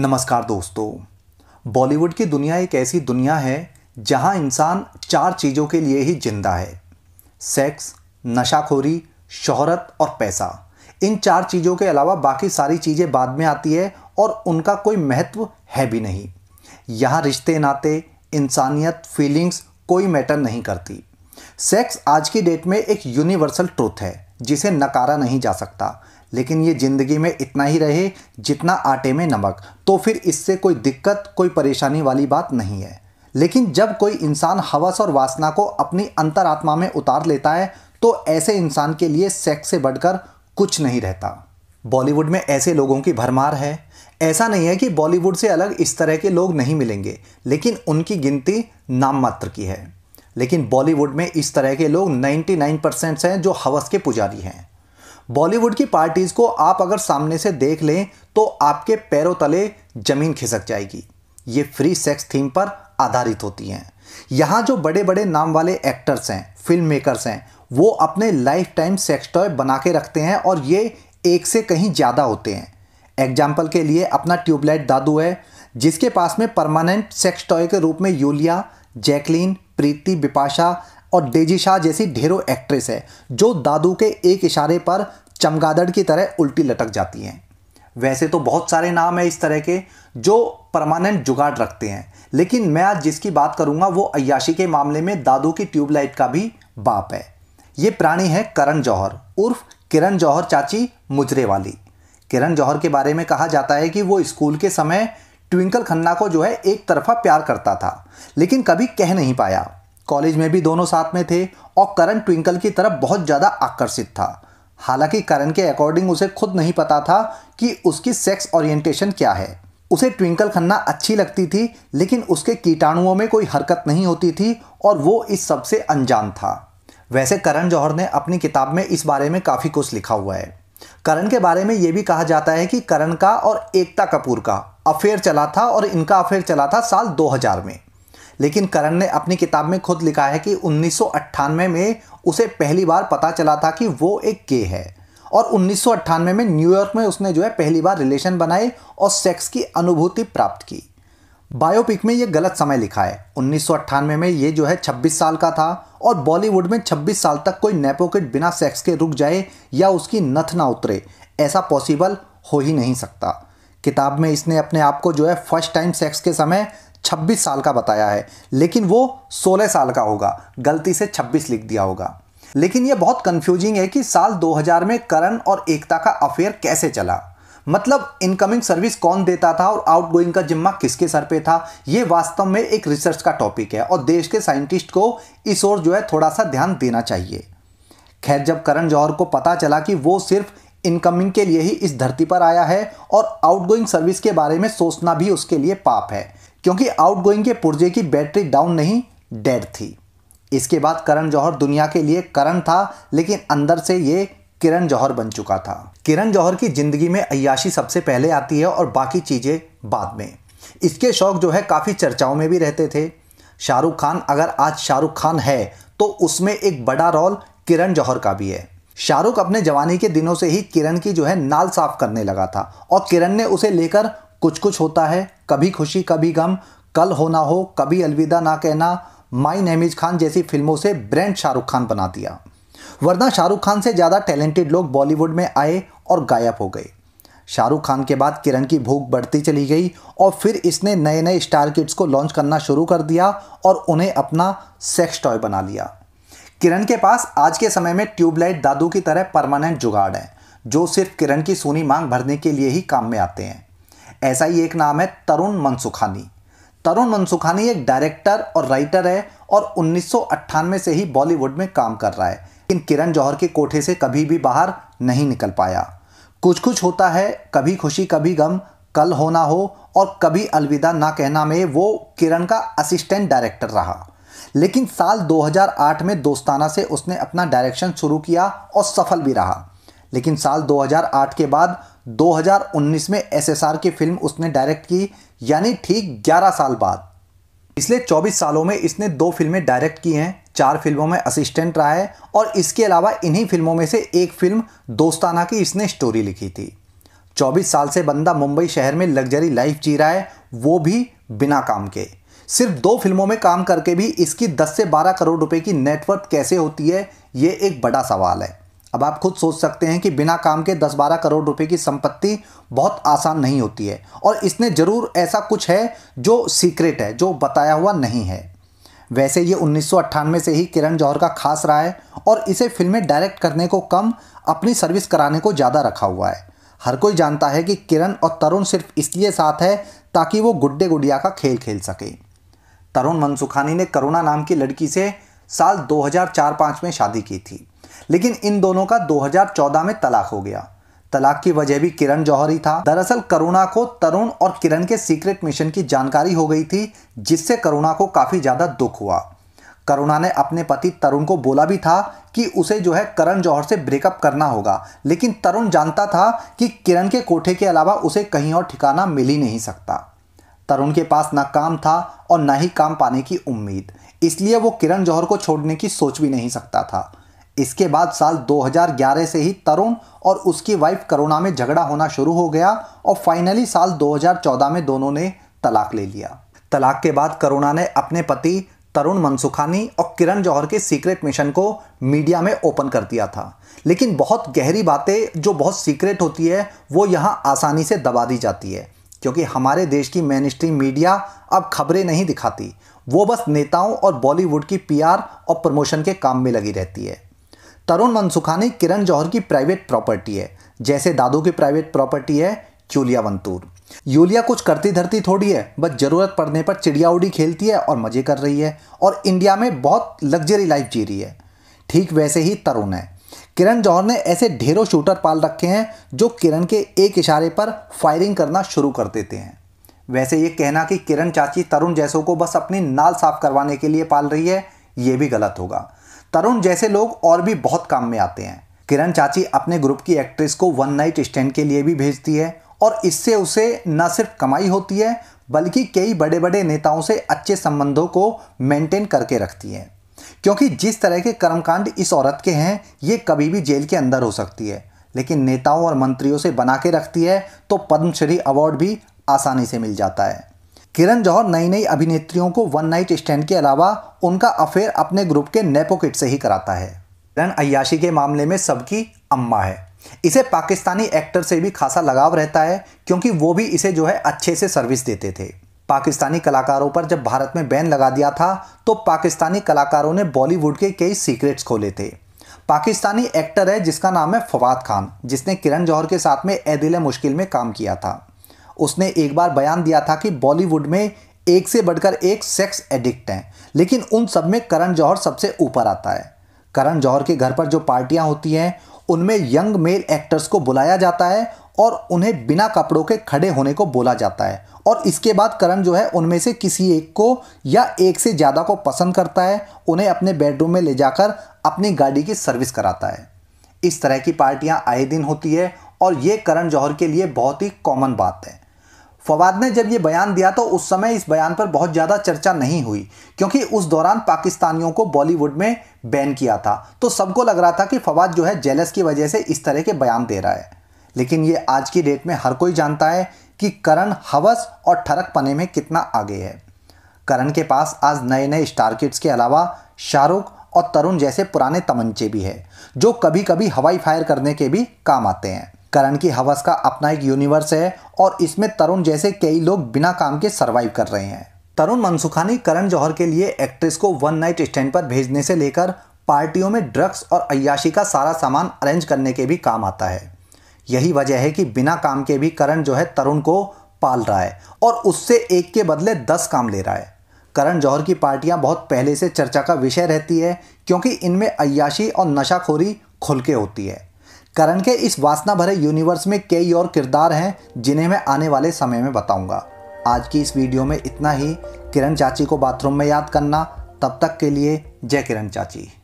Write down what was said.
नमस्कार दोस्तों बॉलीवुड की दुनिया एक ऐसी दुनिया है जहां इंसान चार चीज़ों के लिए ही जिंदा है सेक्स नशाखोरी शोहरत और पैसा इन चार चीज़ों के अलावा बाकी सारी चीज़ें बाद में आती है और उनका कोई महत्व है भी नहीं यहाँ रिश्ते नाते इंसानियत फीलिंग्स कोई मैटर नहीं करती सेक्स आज की डेट में एक यूनिवर्सल ट्रूथ है जिसे नकारा नहीं जा सकता लेकिन ये ज़िंदगी में इतना ही रहे जितना आटे में नमक तो फिर इससे कोई दिक्कत कोई परेशानी वाली बात नहीं है लेकिन जब कोई इंसान हवस और वासना को अपनी अंतरात्मा में उतार लेता है तो ऐसे इंसान के लिए सेक्स से बढ़कर कुछ नहीं रहता बॉलीवुड में ऐसे लोगों की भरमार है ऐसा नहीं है कि बॉलीवुड से अलग इस तरह के लोग नहीं मिलेंगे लेकिन उनकी गिनती नाम मात्र की है लेकिन बॉलीवुड में इस तरह के लोग 99 परसेंट हैं जो हवस के पुजारी हैं बॉलीवुड की पार्टीज़ को आप अगर सामने से देख लें तो आपके पैरों तले ज़मीन खिसक जाएगी ये फ्री सेक्स थीम पर आधारित होती हैं यहाँ जो बड़े बड़े नाम वाले एक्टर्स हैं फिल्म मेकर्स हैं वो अपने लाइफ टाइम सेक्स टॉय बना के रखते हैं और ये एक से कहीं ज़्यादा होते हैं एग्जाम्पल के लिए अपना ट्यूबलाइट दादू है जिसके पास में परमानेंट सेक्स टॉय के रूप में यूलिया जैकलीन प्रीति बिपाशा और डेजी शाह जैसी ढेरों एक्ट्रेस है जो दादू के एक इशारे पर चमगादड़ की तरह उल्टी लटक जाती हैं वैसे तो बहुत सारे नाम हैं इस तरह के जो परमानेंट जुगाड़ रखते हैं लेकिन मैं आज जिसकी बात करूंगा वो अयाशी के मामले में दादू की ट्यूबलाइट का भी बाप है ये प्राणी है करण जौहर उर्फ किरण जौहर चाची मुजरे वाली किरण जौहर के बारे में कहा जाता है कि वो स्कूल के समय ट्विंकल खन्ना को जो है एक तरफा प्यार करता था लेकिन कभी कह नहीं पाया कॉलेज में भी दोनों साथ में थे और करण ट्विंकल की तरफ बहुत ज़्यादा आकर्षित था हालांकि करण के अकॉर्डिंग उसे खुद नहीं पता था कि उसकी सेक्स ओरिएंटेशन क्या है उसे ट्विंकल खन्ना अच्छी लगती थी लेकिन उसके कीटाणुओं में कोई हरकत नहीं होती थी और वो इस सब से अनजान था वैसे करण जौहर ने अपनी किताब में इस बारे में काफ़ी कुछ लिखा हुआ है करण के बारे में ये भी कहा जाता है कि करण का और एकता कपूर का अफेयर चला था और इनका अफेयर चला था साल 2000 में लेकिन करण ने अपनी किताब में खुद लिखा है कि उन्नीस में उसे पहली बार पता चला था कि वो एक के है और उन्नीस में न्यूयॉर्क में उसने जो है पहली बार रिलेशन बनाए और सेक्स की अनुभूति प्राप्त की बायोपिक में ये गलत समय लिखा है उन्नीस में ये जो है 26 साल का था और बॉलीवुड में 26 साल तक कोई नेपोकिट बिना सेक्स के रुक जाए या उसकी नथ ना उतरे ऐसा पॉसिबल हो ही नहीं सकता किताब में इसने अपने आप को जो है फर्स्ट टाइम सेक्स के समय 26 साल का बताया है लेकिन वो 16 साल का होगा गलती से 26 लिख दिया होगा लेकिन ये बहुत कंफ्यूजिंग है कि साल 2000 में करण और एकता का अफेयर कैसे चला मतलब इनकमिंग सर्विस कौन देता था और आउटगोइंग का जिम्मा किसके सर पे था ये वास्तव में एक रिसर्च का टॉपिक है और देश के साइंटिस्ट को इस ओर जो है थोड़ा सा ध्यान देना चाहिए खैर जब करण जौहर को पता चला कि वो सिर्फ इनकमिंग के लिए ही इस धरती पर आया है और आउटगोइंग सर्विस के बारे में सोचना भी उसके लिए पाप है क्योंकि आउटगोइंग के पुर्जे की बैटरी डाउन नहीं डेड थी इसके बाद करण जौहर दुनिया के लिए करण था लेकिन अंदर से ये किरण जौहर बन चुका था किरण जौहर की ज़िंदगी में अयाशी सबसे पहले आती है और बाकी चीज़ें बाद में इसके शौक जो है काफ़ी चर्चाओं में भी रहते थे शाहरुख खान अगर आज शाहरुख खान है तो उसमें एक बड़ा रोल किरण जौहर का भी है शाहरुख अपने जवानी के दिनों से ही किरण की जो है नाल साफ करने लगा था और किरण ने उसे लेकर कुछ कुछ होता है कभी खुशी कभी गम कल होना हो कभी अलविदा ना कहना माई नहमीज खान जैसी फिल्मों से ब्रांड शाहरुख खान बना दिया वरना शाहरुख खान से ज़्यादा टैलेंटेड लोग बॉलीवुड में आए और गायब हो गए शाहरुख खान के बाद किरण की भूख बढ़ती चली गई और फिर इसने नए नए स्टार किड्स को लॉन्च करना शुरू कर दिया और उन्हें अपना सेक्स टॉय बना लिया किरण के पास आज के समय में ट्यूबलाइट दादू की तरह परमानेंट जुगाड़ है जो सिर्फ किरण की सोनी मांग भरने के लिए ही काम में आते हैं ऐसा ही एक नाम है तरुण मनसुखानी तरुण मनसुखानी एक डायरेक्टर और राइटर है और उन्नीस से ही बॉलीवुड में काम कर रहा है लेकिन किरण जौहर के कोठे से कभी भी बाहर नहीं निकल पाया कुछ कुछ होता है कभी खुशी कभी गम कल होना हो और कभी अलविदा ना कहना में वो किरण का असिस्टेंट डायरेक्टर रहा लेकिन साल 2008 में दोस्ताना से उसने अपना डायरेक्शन शुरू किया और सफल भी रहा लेकिन साल 2008 के बाद 2019 में एसएसआर की फिल्म उसने डायरेक्ट की यानी ठीक 11 साल बाद पिछले 24 सालों में इसने दो फिल्में डायरेक्ट की हैं चार फिल्मों में असिस्टेंट रहा है और इसके अलावा इन्हीं फिल्मों में से एक फिल्म दोस्ताना की इसने स्टोरी लिखी थी 24 साल से बंदा मुंबई शहर में लग्जरी लाइफ जी रहा है वो भी बिना काम के सिर्फ दो फिल्मों में काम करके भी इसकी 10 से 12 करोड़ रुपए की नेटवर्थ कैसे होती है ये एक बड़ा सवाल है अब आप खुद सोच सकते हैं कि बिना काम के 10-12 करोड़ रुपए की संपत्ति बहुत आसान नहीं होती है और इसने ज़रूर ऐसा कुछ है जो सीक्रेट है जो बताया हुआ नहीं है वैसे ये उन्नीस से ही किरण जौहर का खास रहा है और इसे फिल्में डायरेक्ट करने को कम अपनी सर्विस कराने को ज़्यादा रखा हुआ है हर कोई जानता है कि किरण और तरुण सिर्फ इसलिए साथ है ताकि वो गुड्डे गुड़िया का खेल खेल सके तरुण मनसुखानी ने करुणा नाम की लड़की से साल 2004-5 में शादी की थी लेकिन इन दोनों का 2014 में तलाक हो गया तलाक की वजह भी किरण जौहर ही था दरअसल करुणा को तरुण और किरण के सीक्रेट मिशन की जानकारी हो गई थी जिससे करुणा को काफ़ी ज़्यादा दुख हुआ करुणा ने अपने पति तरुण को बोला भी था कि उसे जो है करण जौहर से ब्रेकअप करना होगा लेकिन तरुण जानता था कि किरण के कोठे के अलावा उसे कहीं और ठिकाना मिल ही नहीं सकता तरुण के पास ना काम था और ना ही काम पाने की उम्मीद इसलिए वो किरण जौहर को छोड़ने की सोच भी नहीं सकता था इसके बाद साल 2011 से ही तरुण और उसकी वाइफ करुणा में झगड़ा होना शुरू हो गया और फाइनली साल 2014 में दोनों ने तलाक ले लिया तलाक के बाद करुणा ने अपने पति तरुण मनसुखानी और किरण जौहर के सीक्रेट मिशन को मीडिया में ओपन कर दिया था लेकिन बहुत गहरी बातें जो बहुत सीक्रेट होती है वो यहाँ आसानी से दबा दी जाती है क्योंकि हमारे देश की मेन स्ट्रीम मीडिया अब खबरें नहीं दिखाती वो बस नेताओं और बॉलीवुड की पीआर और प्रमोशन के काम में लगी रहती है तरुण मनसुखानी किरण जौहर की प्राइवेट प्रॉपर्टी है जैसे दादू की प्राइवेट प्रॉपर्टी है चूलिया वंतूर यूलिया कुछ करती धरती थोड़ी है बस ज़रूरत पड़ने पर चिड़िया उड़ी खेलती है और मज़े कर रही है और इंडिया में बहुत लग्जरी लाइफ जी रही है ठीक वैसे ही तरुण है किरण जौहर ने ऐसे ढेरों शूटर पाल रखे हैं जो किरण के एक इशारे पर फायरिंग करना शुरू कर देते हैं वैसे ये कहना कि किरण चाची तरुण जैसों को बस अपनी नाल साफ करवाने के लिए पाल रही है ये भी गलत होगा तरुण जैसे लोग और भी बहुत काम में आते हैं किरण चाची अपने ग्रुप की एक्ट्रेस को वन नाइट स्टैंड के लिए भी भेजती है और इससे उसे न सिर्फ कमाई होती है बल्कि कई बड़े बड़े नेताओं से अच्छे संबंधों को मेंटेन करके रखती है क्योंकि जिस तरह के कर्मकांड इस औरत के हैं ये कभी भी जेल के अंदर हो सकती है लेकिन नेताओं और मंत्रियों से बना के रखती है तो पद्मश्री अवार्ड भी आसानी से मिल जाता है किरण जौहर नई नई अभिनेत्रियों को वन नाइट स्टैंड के अलावा उनका अफेयर अपने ग्रुप के नेपोकिट से ही कराता है किरण अयाशी के मामले में सबकी अम्मा है इसे पाकिस्तानी एक्टर से भी खासा लगाव रहता है क्योंकि वो भी इसे जो है अच्छे से सर्विस देते थे पाकिस्तानी कलाकारों पर जब भारत में बैन लगा दिया था तो पाकिस्तानी कलाकारों ने बॉलीवुड के कई सीक्रेट्स खोले थे पाकिस्तानी एक्टर है जिसका नाम है फवाद खान जिसने किरण जौहर के साथ में ए दिल मुश्किल में काम किया था उसने एक बार बयान दिया था कि बॉलीवुड में एक से बढ़कर एक सेक्स एडिक्ट हैं लेकिन उन सब में करण जौहर सबसे ऊपर आता है करण जौहर के घर पर जो पार्टियां होती हैं उनमें यंग मेल एक्टर्स को बुलाया जाता है और उन्हें बिना कपड़ों के खड़े होने को बोला जाता है और इसके बाद करण जो है उनमें से किसी एक को या एक से ज़्यादा को पसंद करता है उन्हें अपने बेडरूम में ले जाकर अपनी गाड़ी की सर्विस कराता है इस तरह की पार्टियां आए दिन होती है और ये करण जौहर के लिए बहुत ही कॉमन बात है फवाद ने जब ये बयान दिया तो उस समय इस बयान पर बहुत ज़्यादा चर्चा नहीं हुई क्योंकि उस दौरान पाकिस्तानियों को बॉलीवुड में बैन किया था तो सबको लग रहा था कि फवाद जो है जेलस की वजह से इस तरह के बयान दे रहा है लेकिन ये आज की डेट में हर कोई जानता है कि करण हवस और ठरक पने में कितना आगे है करण के पास आज नए नए स्टार किड्स के अलावा शाहरुख और तरुण जैसे पुराने तमंचे भी हैं जो कभी कभी हवाई फायर करने के भी काम आते हैं करण की हवस का अपना एक यूनिवर्स है और इसमें तरुण जैसे कई लोग बिना काम के सर्वाइव कर रहे हैं तरुण मनसुखानी करण जौहर के लिए एक्ट्रेस को वन नाइट स्टैंड पर भेजने से लेकर पार्टियों में ड्रग्स और अयाशी का सारा सामान अरेंज करने के भी काम आता है यही वजह है कि बिना काम के भी करण जो है तरुण को पाल रहा है और उससे एक के बदले दस काम ले रहा है करण जौहर की पार्टियां बहुत पहले से चर्चा का विषय रहती है क्योंकि इनमें अयाशी और नशाखोरी खुल के होती है करण के इस वासना भरे यूनिवर्स में कई और किरदार हैं जिन्हें मैं आने वाले समय में बताऊंगा। आज की इस वीडियो में इतना ही किरण चाची को बाथरूम में याद करना तब तक के लिए जय किरण चाची